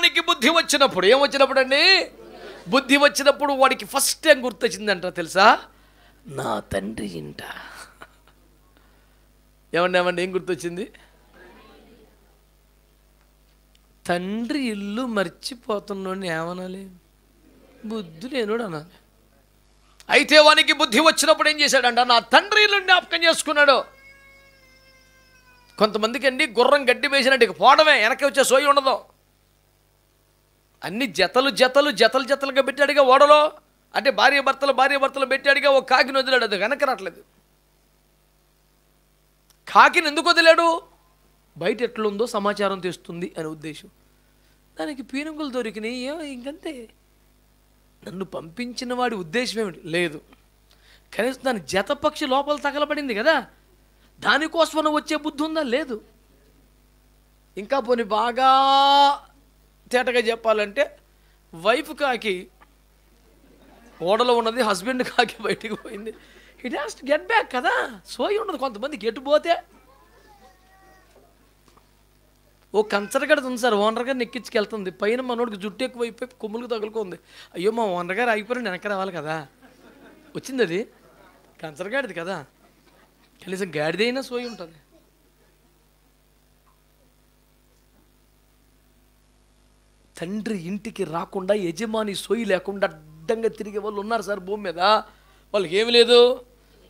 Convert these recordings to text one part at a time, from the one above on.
వానికి బుద్ధి వచ్చినప్పుడు ఏం వచ్చినప్పుడు అండి బుద్ధి వచ్చినప్పుడు వాడికి ఫస్ట్ టైం గుర్తొచ్చిందంట తెలుసా నా తండ్రి ఇంట ఏమండి ఏమండి ఏం గుర్తొచ్చింది తండ్రి ఇల్లు మర్చిపోతున్నాడు ఏమనాలి బుద్ధి లేనుడు అనాలి అయితే వానికి బుద్ధి వచ్చినప్పుడు ఏం చేశాడంట నా తండ్రి ఇల్లు జ్ఞాపకం చేసుకున్నాడు కొంతమందికి అండి గుర్రం గడ్డి వేసినట్టు పోవడమే వెనక్కి వచ్చే సోయి ఉండదు అన్ని జతలు జతలు జతలు జతలుగా పెట్టాడుగా ఓడలో అంటే భార్య భర్తలు భార్య భర్తలు పెట్టాడుగా ఒక కాకిని వదిలాడు అది వెనక రావట్లేదు కాకిని ఎందుకు వదిలాడు బయట ఎట్లుందో సమాచారం తెస్తుంది అనే ఉద్దేశం దానికి పీనుగులు దొరికినాయి ఏమో ఇంకంతే నన్ను పంపించిన వాడి ఉద్దేశం ఏమిటి లేదు కనీసం దాని జతపక్షి లోపల తగలబడింది కదా దానికోసం వచ్చే బుద్ధి ఉందా లేదు ఇంకా పోని బాగా తేటగా చెప్పాలంటే వైఫ్ కాకి ఓడలో ఉన్నది హస్బెండ్ కాకి బయటికి పోయింది it has to get back కదా సోయి ఉండదు కొంతమంది గెట్టు పోతే ఓ కంచరగడ ఉంది సార్ ఓనర్ గారిని ఎక్కించుకెళ్తుంది పైన మనోడికి జుట్టు ఎక్కువ అయిపోయి కొమ్ములకు తగులుకుంది అయ్యో మా ఓనర్ గారు అయిపోయిన వెనక రావాలి కదా వచ్చింది అది కంచరగాడిది కదా కనీసం గాడిదైనా సోయి ఉంటుంది తండ్రి ఇంటికి రాకుండా యజమాని సోయి లేకుండా అడ్డంగా తిరిగే వాళ్ళు ఉన్నారు సార్ భూమి మీద వాళ్ళకి ఏమి లేదు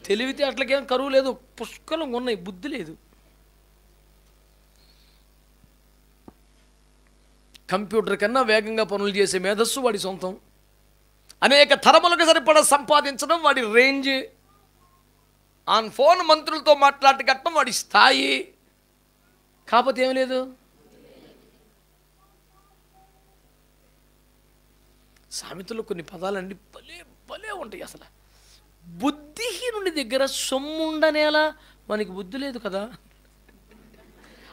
తెలివితే అట్లకేం కరువు లేదు పుష్కలంగా ఉన్నాయి బుద్ధి లేదు కంప్యూటర్ కన్నా వేగంగా పనులు చేసే మేధస్సు వాడి సొంతం అనేక తరములకు సరిపడా సంపాదించడం వాడి రేంజ్ ఆన్ ఫోన్ మంత్రులతో మాట్లాడటం వాడి స్థాయి కాకపోతే ఏం లేదు సామెతలో కొన్ని పదాలన్నీ భలే భలే ఉంటాయి అసలు బుద్ధిహీనుడి దగ్గర సొమ్ముండనేలా మనకి బుద్ధి లేదు కదా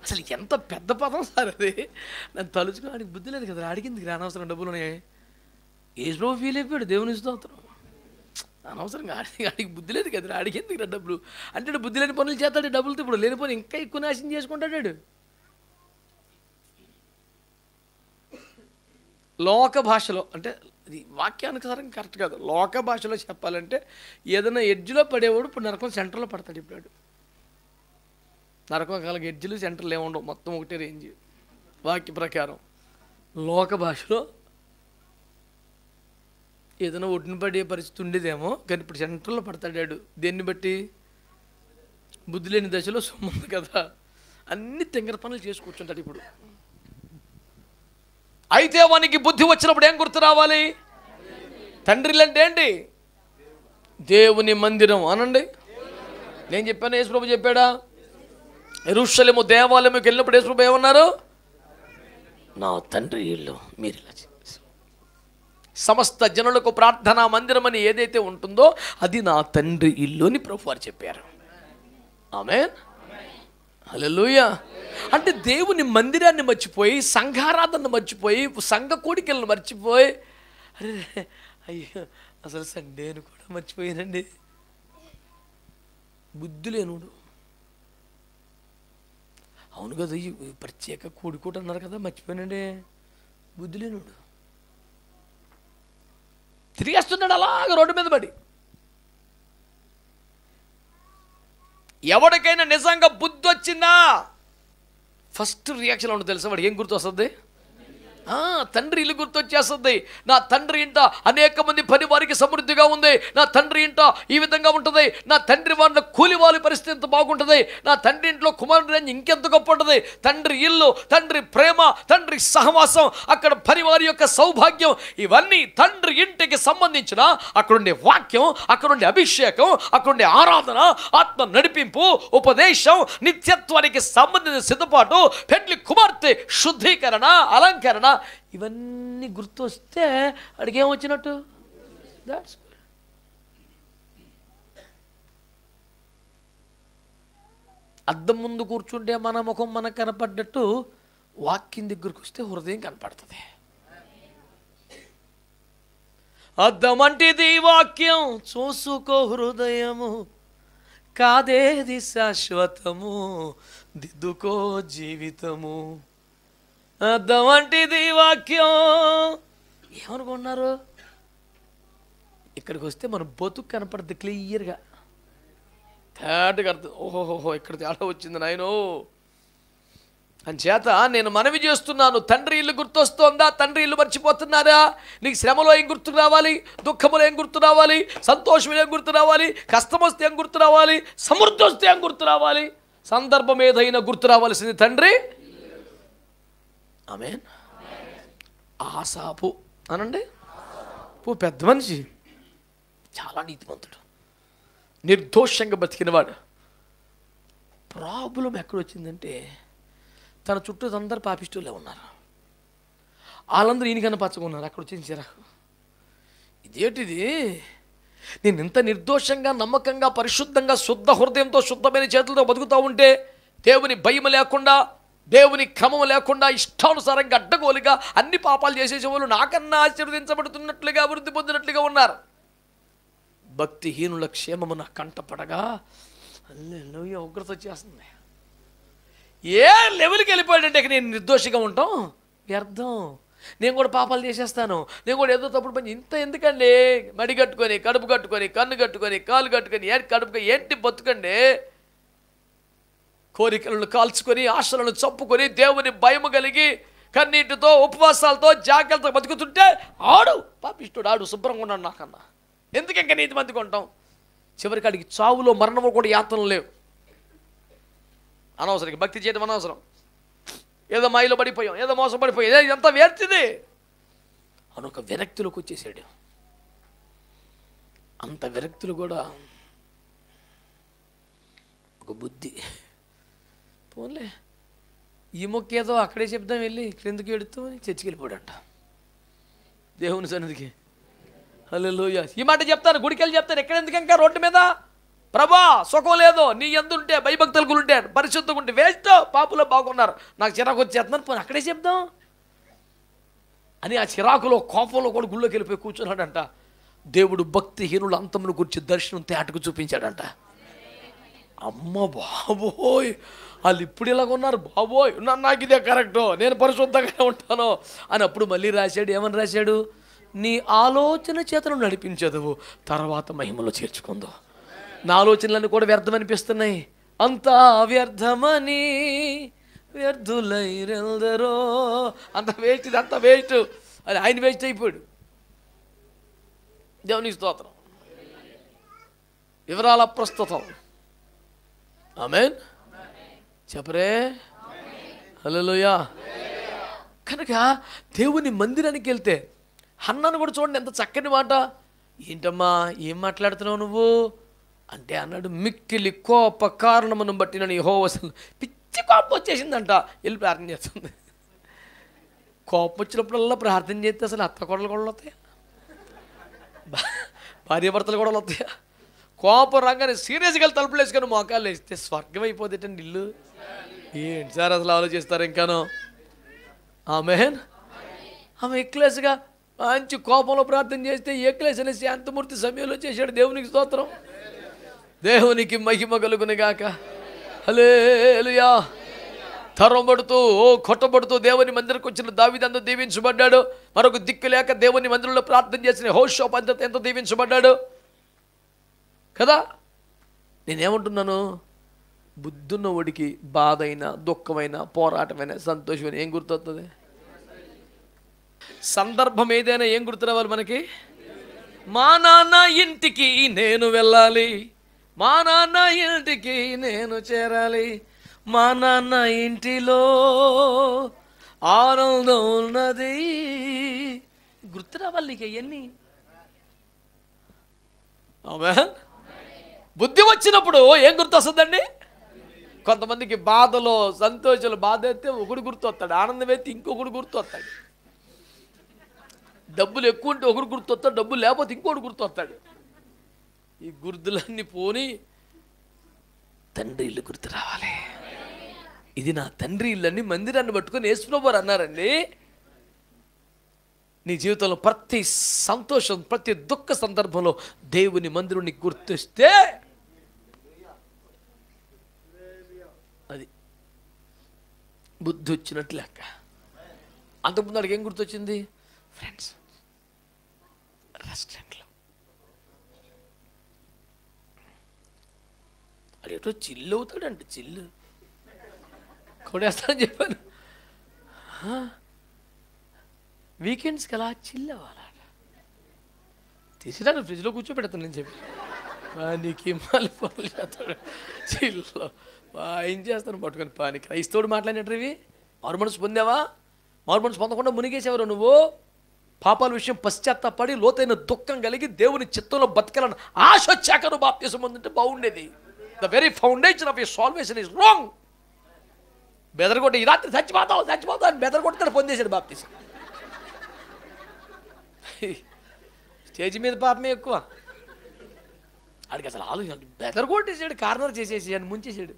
అసలు ఎంత పెద్ద పదం సార్ అది నన్ను తలుచుకోవడానికి బుద్ధి లేదు కదా అడిగింది అనవసరం ఏజ్ బాబు ఫీల్ అయిపోయాడు దేవుని స్తోత్రం అనవసరంగా ఆడి ఆడికి బుద్ధి లేదు కదా అడిగింది డబ్బులు అంటే బుద్ధి లేని పనులు చేస్తాడు డబ్బులతో ఇప్పుడు లేనిపోయి ఇంకా ఎక్కువ నాశనం చేసుకుంటాడాడు లోక భాషలో అంటే ఇది వాక్యానుసారం కరెక్ట్ కాదు లోక భాషలో చెప్పాలంటే ఏదైనా ఎడ్జ్లో పడేవాడు ఇప్పుడు నరకం సెంటర్లో పడతాడు ఇప్పుడు నరకం కాలం ఎడ్జ్లు సెంటర్లు ఏముండవు మొత్తం ఒకటే రేంజ్ వాక్య ప్రకారం లోక భాషలో ఏదైనా ఒడ్డున పడే పరిస్థితి ఉండేదేమో కానీ ఇప్పుడు సెంటర్లో పడతాడాడు దేన్ని బట్టి బుద్ధి లేని దశలో సొమ్ముంది కదా అన్ని తింగర పనులు చేసి ఇప్పుడు అయితే వానికి బుద్ధి వచ్చినప్పుడు ఏం గుర్తు రావాలి తండ్రి అంటే ఏంటి దేవుని మందిరం అనండి నేను చెప్పాను యేసుప్రభు చెప్పాడా ఎరుషలేము దేవాలయంకి వెళ్ళినప్పుడు యేసుప్రభు ఏమన్నారు నా తండ్రి ఇల్లు మీరు ఇలా సమస్త జనులకు ప్రార్థనా మందిరం అని ఏదైతే ఉంటుందో అది నా తండ్రి ఇల్లు అని ప్రభు వారు చెప్పారు ఆమె హలో అంటే దేవుని మందిరాన్ని మర్చిపోయి సంఘారాధనను మర్చిపోయి సంఘ కోడికలను మర్చిపోయి అరే అయ్యో అసలు సండేను కూడా మర్చిపోయానండి బుద్ధి లేనుడు అవును కదా ఈ ప్రత్యేక కూడికోట అన్నారు కదా మర్చిపోయానండి బుద్ధి లేనుడు తిరిగేస్తున్నాడు అలాగ రోడ్డు మీద పడి ఎవరికైనా నిజంగా బుద్ధి వచ్చిందా ఫస్ట్ రియాక్షన్ ఉంటుంది తెలుసా వాడు ఏం గుర్తు వస్తుంది తండ్రి ఇల్లు గుర్తొచ్చేస్తుంది నా తండ్రి ఇంట అనేక మంది పని వారికి సమృద్ధిగా ఉంది నా తండ్రి ఇంట ఈ విధంగా ఉంటుంది నా తండ్రి వాళ్ళ కూలి వాళ్ళ పరిస్థితి ఎంత బాగుంటుంది నా తండ్రి ఇంట్లో కుమారుడు ఇంకెంత గొప్ప ఉంటుంది తండ్రి ఇల్లు తండ్రి ప్రేమ తండ్రి సహవాసం అక్కడ పని వారి యొక్క సౌభాగ్యం ఇవన్నీ తండ్రి ఇంటికి సంబంధించిన అక్కడుండే వాక్యం అక్కడుండే అభిషేకం అక్కడుండే ఆరాధన ఆత్మ నడిపింపు ఉపదేశం నిత్యత్వానికి సంబంధించిన సిద్ధపాటు పెళ్లి కుమార్తె శుద్ధీకరణ అలంకరణ ఇవన్నీ గుర్తొస్తే అడిగేం వచ్చినట్టు దాట్స్ అద్దం ముందు కూర్చుంటే మన ముఖం మనకు కనపడ్డట్టు వాక్యం దగ్గరకు వస్తే హృదయం కనపడుతుంది అంటేది వాక్యం చూసుకో హృదయము కాదేది శాశ్వతము దిద్దుకో జీవితము అర్థమంటిది వాక్యం ఏమనుకున్నారు ఇక్కడికి వస్తే మన బతుకు కనపడద్దు క్లియర్గా థర్డ్గా అర్థం ఓహోహోహో ఇక్కడ తేడా వచ్చింది అని చేత నేను మనవి చేస్తున్నాను తండ్రి ఇల్లు గుర్తొస్తోందా తండ్రి ఇల్లు మర్చిపోతున్నారా నీకు శ్రమలో ఏం గుర్తు రావాలి దుఃఖములో ఏం గుర్తు రావాలి సంతోషం ఏం గుర్తు రావాలి కష్టం వస్తే ఏం గుర్తు రావాలి సమృద్ధి వస్తే ఏం గుర్తు రావాలి సందర్భం ఏదైనా గుర్తు రావాల్సింది తండ్రి ఆమెన్ ఆసాపు అనండి పో పెద్ద మనిషి చాలా నీతిమంతుడు నిర్దోషంగా బతికినవాడు ప్రాబ్లం ఎక్కడ వచ్చిందంటే తన చుట్టూ అందరు పాపిస్టులే ఉన్నారు వాళ్ళందరూ ఈయనకన్నా పచ్చకున్నారు అక్కడ వచ్చింది చిరాకు ఇదేటిది నేను ఇంత నిర్దోషంగా నమ్మకంగా పరిశుద్ధంగా శుద్ధ హృదయంతో శుద్ధమైన చేతులతో బతుకుతూ ఉంటే దేవుని భయం లేకుండా దేవుని క్రమం లేకుండా ఇష్టానుసారంగా అడ్డగోలుగా అన్ని పాపాలు చేసేసేవాళ్ళు నాకన్నా ఆశీర్వదించబడుతున్నట్లుగా అభివృద్ధి పొందినట్లుగా ఉన్నారు భక్తిహీనుల క్షేమము నా కంటపడగా అల్లెలుయ్య ఉగ్రత చేస్తుంది ఏ లెవెల్కి వెళ్ళిపోయాడంటే నేను నిర్దోషిగా ఉంటాం వ్యర్థం నేను కూడా పాపాలు చేసేస్తాను నేను కూడా ఏదో తప్పుడు పని ఇంత ఎందుకండి మడి కట్టుకొని కడుపు కట్టుకొని కన్ను కట్టుకొని కాలు కట్టుకొని ఏ కడుపుకొని ఏంటి బతుకండి కోరికలను కాల్చుకొని ఆశలను చంపుకొని దేవుని భయము కలిగి కన్నీటితో ఉపవాసాలతో జాగ్రత్తగా బతుకుతుంటే ఆడు పాపిష్టుడు ఆడు శుభ్రంగా ఉన్నాడు నాకన్నా ఎందుకు ఇంకా నీతి మంది కొంటాం చివరికి అడిగి చావులో మరణము కూడా యాతనం లేవు అనవసరం భక్తి చేయడం అనవసరం ఏదో మైలో పడిపోయాం ఏదో మోసం పడిపోయాం ఏదో ఇదంతా అని ఒక విరక్తులకు వచ్చేసాడు అంత విరక్తులు కూడా ఒక బుద్ధి పోన్లే ఈ మొక్క ఏదో అక్కడే చెప్దాం వెళ్ళి ఇక్కడ ఎందుకు ఎడుతూ చర్చికి వెళ్ళిపోడంట దేవుని సన్నిధికి హలో ఈ మాట చెప్తాను గుడికి వెళ్ళి చెప్తాను ఎక్కడ ఇంకా రోడ్డు మీద ప్రభా సుఖం లేదో నీ ఎందుంటే భయభక్తులకు ఉంటే పరిశుద్ధంగా ఉంటే వేస్ట్ పాపులో బాగున్నారు నాకు చిరాకు వచ్చేస్తున్నాను పోనీ అక్కడే చెప్దాం అని ఆ చిరాకులో కోపంలో కూడా గుళ్ళోకి వెళ్ళిపోయి కూర్చున్నాడంట దేవుడు భక్తిహీనుల అంతమును గురించి దర్శనం తేటకు చూపించాడంట అమ్మ బాబోయ్ వాళ్ళు ఇప్పుడు ఉన్నారు బాబోయ్ నాకు ఇదే కరెక్టు నేను పరిశుద్ధంగా ఉంటాను అని అప్పుడు మళ్ళీ రాశాడు ఏమని రాశాడు నీ ఆలోచన చేతను నడిపించదు తర్వాత మహిమలో చేర్చుకుందో నా ఆలోచనలన్నీ కూడా వ్యర్థం అనిపిస్తున్నాయి అంతా వ్యర్థమని వ్యర్థులైరెల్దరో అంత వేస్ట్ ఇది అంత వేస్ట్ అది ఆయన వేస్ట్ అయిపోయాడు దేవుని స్తోత్రం వివరాల ప్రస్తుతం ఆమెన్ చెప్పరే హలోయా కనుక దేవుని మందిరానికి వెళ్తే అన్నను కూడా చూడండి ఎంత చక్కని మాట ఏంటమ్మా ఏం మాట్లాడుతున్నావు నువ్వు అంటే అన్నాడు మిక్కిలి కోప కారణమును బట్టి నన్ను యహో వసలు పిచ్చి కోపం వచ్చేసిందంట వెళ్ళి ప్రార్థన చేస్తుంది కోపం వచ్చినప్పుడల్లా ప్రార్థన చేస్తే అసలు అత్త కొడలు కూడా వస్తాయా భార్యాభర్తలు కూడా వస్తాయా కోపం రాగానే సీరియస్గా తలుపులు వేసుకొని మోకాళ్ళు వేస్తే స్వర్గం అయిపోతేటండి ఇల్లు ఏంటి సార్ అసలు ఆలోచిస్తారు ఇంకానో ఆమె ఆమె ఎక్లేసుగా మంచి కోపంలో ప్రార్థన చేస్తే ఎక్లేసి అనేసి అంతమూర్తి సమయంలో చేశాడు దేవునికి స్తోత్రం దేవునికి మహిమ కలుగుని కలుగునిగాక హలేలుయా పడుతూ ఓ కొట్టబడుతూ దేవుని మందిరకు వచ్చిన దావిదంతా దీవించబడ్డాడు మరొక దిక్కు లేక దేవుని మందిరంలో ప్రార్థన చేసిన హోషో పద్ధతి ఎంత దీవించబడ్డాడు కదా నేనేమంటున్నాను బుద్ధున్న ఒడికి బాధ అయినా దుఃఖమైన పోరాటమైన సంతోషమైన ఏం గుర్తొస్తుంది సందర్భం ఏదైనా ఏం గుర్తురావాలి మనకి మా నాన్న ఇంటికి నేను వెళ్ళాలి మా నాన్న ఇంటికి నేను చేరాలి మా నాన్న ఇంటిలో ఆనందం ఉన్నది గుర్తురావాలి నీకు అవన్నీ అవునా బుద్ధి వచ్చినప్పుడు ఏం గుర్తొస్తుందండి కొంతమందికి బాధలో సంతోషాలు బాధ అయితే ఒకడు గుర్తొస్తాడు ఆనందం అయితే ఇంకొకడు గుర్తొస్తాడు డబ్బులు ఎక్కువ ఉంటే ఒకడు గుర్తొస్తాడు డబ్బులు లేకపోతే ఇంకోటి గుర్తొస్తాడు ఈ గుర్తులన్నీ పోని తండ్రి ఇల్లు గుర్తు రావాలి ఇది నా తండ్రి ఇల్లని మందిరాన్ని పట్టుకొని వేసుకున్నవారు అన్నారండి నీ జీవితంలో ప్రతి సంతోషం ప్రతి దుఃఖ సందర్భంలో దేవుని మందిరుని గుర్తిస్తే బుద్ధి వచ్చినట్టు లెక్క అంతకుముందు అడిగి ఏం గుర్తొచ్చింది ఫ్రెండ్స్ రెస్టారెంట్లో అడేటో చిల్లు అవుతాడంట చిల్లు అని చెప్పాను వీకెండ్స్కి అలా చిల్లు అవ్వాలి తీసిరా ఫ్రిడ్జ్లో కూర్చోబెడతాను నేను చెప్పి నీకేం మాలిపోలేదు చిల్లు ఏం చేస్తాను పట్టుకొని పాని క్రైస్తవుడు మాట్లాడినట్టు ఇవి మారు మనసు పొందావా మారు మనసు పొందకుండా మునిగేసేవారు నువ్వు పాపాల విషయం పశ్చాత్తాపడి లోతైన దుఃఖం కలిగి దేవుని చిత్తంలో బతకాలని ఆశ వచ్చాక నువ్వు బాప్తిసం పొందుంటే బాగుండేది the very foundation of you salvation is wrong బెదరగొట్టి ఈ రాత్రి చచ్చిపోతావు చచ్చిపోతావు అని బెదరగొట్టుతాడు పొందేశాడు బాప్తిసం స్టేజ్ మీద పాపమే ఎక్కువ అడిగి అసలు ఆలోచించాడు బెదరగొట్టేసాడు కార్నర్ చేసేసి అని ముంచేసాడు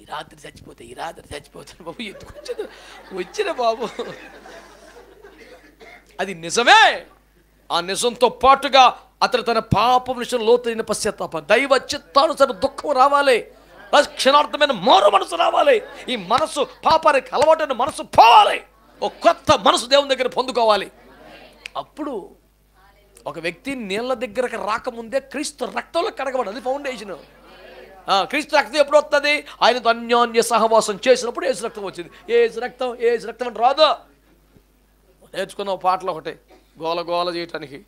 ఈ రాత్రి చచ్చిపోతే ఈ రాత్రి చచ్చిపోతాను బాబు ఎందుకు వచ్చిన వచ్చిన బాబు అది నిజమే ఆ నిజంతో పాటుగా అతను తన పాపం విషయం లోతైన పశ్చాత్తాప దైవ చిత్తానుసరి దుఃఖం రావాలి క్షణార్థమైన మరో మనసు రావాలి ఈ మనసు పాపానికి అలవాటైన మనసు పోవాలి ఓ కొత్త మనసు దేవుని దగ్గర పొందుకోవాలి అప్పుడు ఒక వ్యక్తి నీళ్ళ దగ్గరకు రాకముందే క్రీస్తు రక్తంలో కడగబడి అది ఫౌండేషన్ క్రీస్తు రక్తం ఎప్పుడు వస్తుంది ఆయనతో అన్యోన్య సహవాసం చేసినప్పుడు ఏసు రక్తం వచ్చింది ఏసు రక్తం ఏసు రక్తం అంటే రాదు నేర్చుకున్న పాటలు ఒకటి గోల గోల చేయటానికి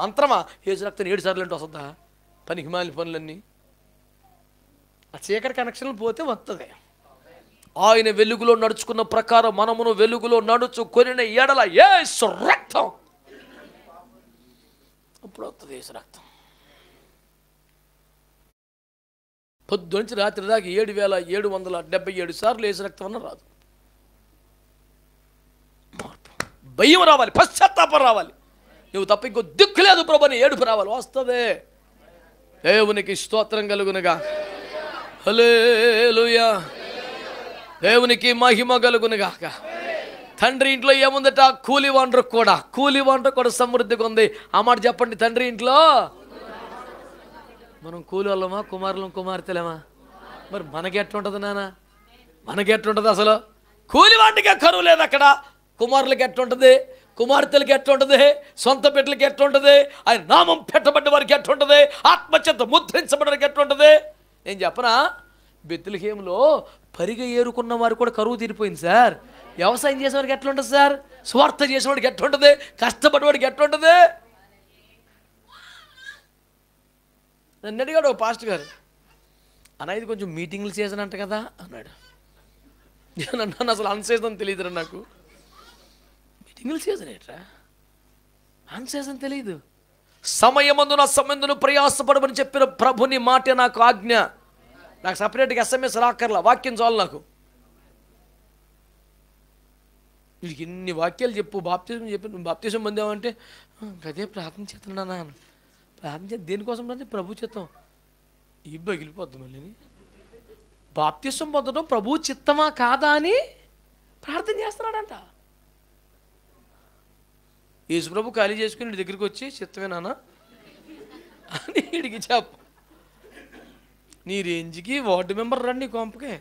మంత్రమా ఏసు రక్తం ఏడు సార్లు అంటే వస్తుందా పని హిమాలి పనులన్నీ ఆ చీకటి కనెక్షన్ పోతే వస్తుంది ఆయన వెలుగులో నడుచుకున్న ప్రకారం మనమును వెలుగులో నడుచు కొనిన ఏడల ఏ రక్తం అప్పుడు వస్తుంది ఏసు రక్తం పొద్దు నుంచి రాత్రి దాకా ఏడు వేల ఏడు వందల డెబ్బై ఏడు సార్లు వేసిన రక్తమన్న రాదు భయం రావాలి పశ్చాత్తాపం రావాలి నువ్వు తప్ప ఇంకో దిక్కు లేదు ప్రభుని ఏడుపు రావాలి వస్తుంది దేవునికి స్తోత్రం కలుగునుగా హలేలుయా దేవునికి మహిమ కలుగునుగాక తండ్రి ఇంట్లో ఏముందట కూలి వండ్ర కూడా కూలి వండ్ర కూడా సమృద్ధిగా ఉంది ఆ మాట చెప్పండి తండ్రి ఇంట్లో మనం కూలోళ్ళమా కుమారులం కుమార్తెలమా మరి మనకి ఎట్లుంటుంది నాన్న మనకి ఎట్లుంటుంది అసలు కూలి వాటికి కరువు లేదు అక్కడ కుమారులకి ఎట్లుంటుంది కుమార్తెలకి ఎట్లుంటుంది సొంత బిడ్డలకి ఎట్లుంటుంది ఆయన నామం పెట్టబడ్డ వారికి ఎట్లుంటుంది ఆత్మచేత ముద్రించబడ్డకి ఎట్లుంటుంది నేను చెప్పనా బెత్తులకేమిలో పరిగ ఏరుకున్న వారు కూడా కరువు తీరిపోయింది సార్ వ్యవసాయం చేసేవాడికి ఎట్లుంటుంది సార్ స్వార్థ చేసేవాడికి ఎట్లుంటుంది కష్టపడేవాడికి ఎట్లుంటుంది నన్ను అడిగాడు ఓ పాస్టర్ గారు అన్న ఇది కొంచెం మీటింగ్లు సీజన్ అంట కదా అన్నాడు నేను అన్నాను అసలు అన్ సీజన్ తెలియదురా నాకు మీటింగ్లు సీజన్ ఏట్రా అన్ సీజన్ తెలియదు సమయమందు నా సమయందును ప్రయాసపడమని చెప్పిన ప్రభుని మాట నాకు ఆజ్ఞ నాకు సపరేట్గా ఎస్ఎంఎస్ రాకర్లా వాక్యం చాలు నాకు వీళ్ళకి ఇన్ని వాక్యాలు చెప్పు బాప్తిజం చెప్పి నువ్వు బాప్తిజం పొందావంటే గదే ప్రార్థన చేస్తున్నాను ప్రార్థన దేనికోసం ప్రార్థన ప్రభు చిత్తం ఈ బగిలిపోద్దు మళ్ళీ బాప్తిష్టం పొందడం ప్రభు చిత్తమా కాదా అని ప్రార్థన చేస్తున్నాడంట యేసుప్రభు ఖాళీ చేసుకుని నీ దగ్గరికి వచ్చి చిత్తమే నాన్న అని వీడికి చెప్ప నీ రేంజ్కి వార్డు మెంబర్ రండి కొంపకే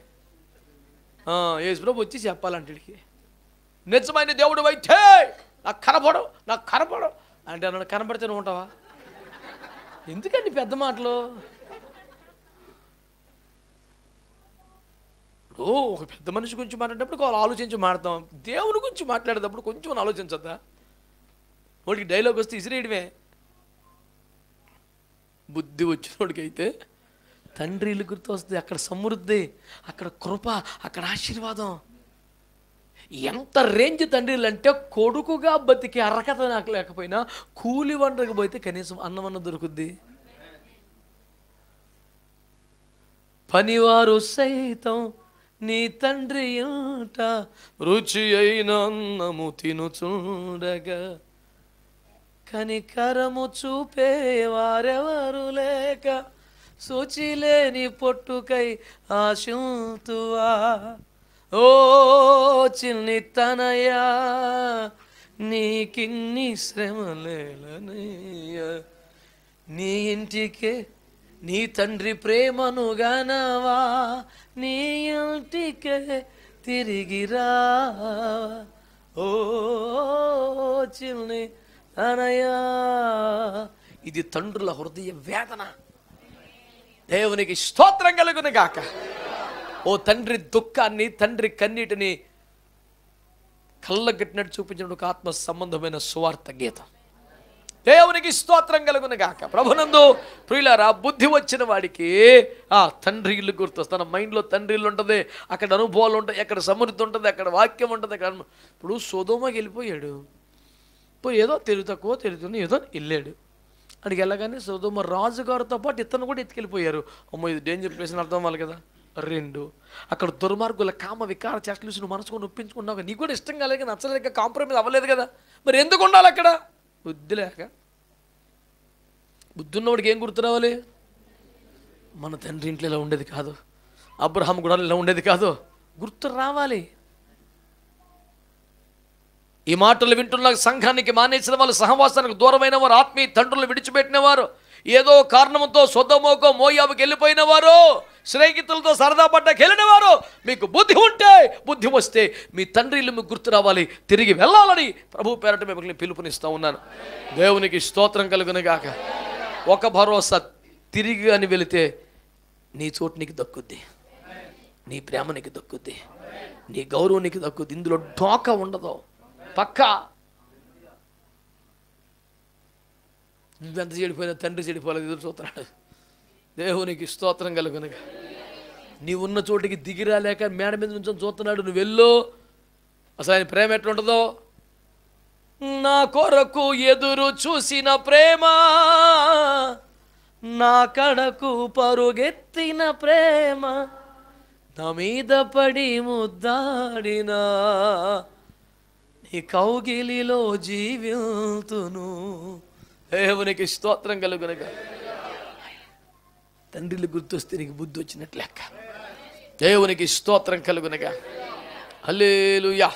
యేసుప్రభు వచ్చి చెప్పాలంట నిజమైన దేవుడు వైట్ నాకు కనపడవు నాకు కనపడవు అంటే అన్నాడు కనబడితేనే ఉంటావా ఎందుకండి పెద్ద మాటలు ఓ ఒక పెద్ద మనిషి గురించి మాట్లాడేటప్పుడు ఆలోచించి మాడతాం దేవుని గురించి మాట్లాడేటప్పుడు కొంచెం ఆలోచించద్దా వాడికి డైలాగ్ వస్తే ఇసిరేయడమే బుద్ధి తండ్రి ఇల్లు గుర్తు వస్తుంది అక్కడ సమృద్ధి అక్కడ కృప అక్కడ ఆశీర్వాదం ఎంత రేంజ్ తండ్రిలు అంటే కొడుకుగా బతికి అర్హత నాకు లేకపోయినా కూలి వండకపోతే పోతే కనీసం అన్నమన్న దొరుకుద్ది పనివారు సైతం నీ తండ్రి అంట రుచి అయిన అన్నము చూడగా కనికరము చూపే వారెవరు లేక శుచి లేని పొట్టుకై ఆశుతువా ఓ చిన్ని తనయా నీకిన్ని శ్రమలేలనయ్యా నీ ఇంటికే నీ తండ్రి ప్రేమను గనవా నీ ఇంటికే తిరిగిరా ఓ చిల్ని తనయా ఇది తండ్రుల హృదయ వేదన దేవునికి స్తోత్రం కలుగును గాక ఓ తండ్రి దుఃఖాన్ని తండ్రి కన్నీటిని కళ్ళగట్టినట్టు చూపించిన ఒక ఆత్మ సంబంధమైన సువార్త గీతం దేవునికి స్తోత్రం కలుగును గాక ప్రభునందు ప్రియులారా బుద్ధి వచ్చిన వాడికి ఆ తండ్రి ఇల్లు గుర్తు తన మైండ్లో తండ్రి ఇల్లు ఉంటుంది అక్కడ అనుభవాలు ఉంటాయి అక్కడ సమృద్ధి ఉంటుంది అక్కడ వాక్యం ఉంటుంది అక్కడ ఇప్పుడు సోదోమకి వెళ్ళిపోయాడు ఇప్పుడు ఏదో తెలుగు తక్కువ తెలుగుతుంది ఏదో వెళ్ళాడు అక్కడికి వెళ్ళగానే సోదోమ రాజుగారితో పాటు ఇతను కూడా ఎత్తుకెళ్ళిపోయారు అమ్మో ఇది డేంజర్ ప్లేస్ అని అర్థం అవ్వాలి కదా రెండు అక్కడ దుర్మార్గుల కామ వికార చేష్టలు నువ్వు మనసుకొని ఒప్పించుకున్నావు నీకు కూడా ఇష్టం కాలేదు నచ్చలేక కాంప్రమైజ్ అవ్వలేదు కదా మరి ఎందుకు ఉండాలి అక్కడ బుద్ధి లేక బుద్ధి ఉన్నవాడికి ఏం గుర్తురావాలి మన తండ్రి ఇంట్లో ఇలా ఉండేది కాదు అబ్రహాం కూడా ఇలా ఉండేది కాదు గుర్తు రావాలి ఈ మాటలు వింటున్న సంఘానికి మానేసిన వాళ్ళు సహవాసానికి దూరమైన వారు ఆత్మీయ తండ్రులు విడిచిపెట్టిన వారు ఏదో కారణంతో సొద్దమోకో మోయాబుకి వెళ్ళిపోయిన వారు స్నేహితులతో సరదా పడ్డకి వెళ్ళినవారు మీకు బుద్ధి ఉంటే బుద్ధి వస్తే మీ తండ్రిలు మీకు గుర్తు రావాలి తిరిగి వెళ్ళాలని ప్రభు పేరట మిమ్మల్ని పిలుపునిస్తూ ఉన్నాను దేవునికి స్తోత్రం గాక ఒక భరోసా తిరిగి అని వెళితే నీ చోటు నీకు దక్కుద్ది నీ ప్రేమ నీకు దక్కుద్ది నీ గౌరవం నీకు దక్కుద్ది ఇందులో ఢోక ఉండదు పక్కా నువ్వెంత చెడిపోయినా తండ్రి చెడిపోలేదు ఎదురు చూస్తున్నాడు దేవునికి స్తోత్రం కలుగునగా నీ ఉన్న చోటికి దిగిరాలేక మేడ మీద నుంచి చూస్తున్నాడు నువ్వు వెళ్ళు అసలు ఆయన ప్రేమ ఎట్లుంటుందో నా కొరకు ఎదురు చూసిన ప్రేమ నా కడకు పరుగెత్తిన ప్రేమ నా మీద పడి ముద్దాడినా నీ కౌగిలిలో జీవితును దేవునికి స్తోత్రం కలుగునక తండ్రిలు గుర్తొస్తే నీకు బుద్ధి వచ్చినట్లు దేవునికి స్తోత్రం కలుగునగా అల్లేలుయా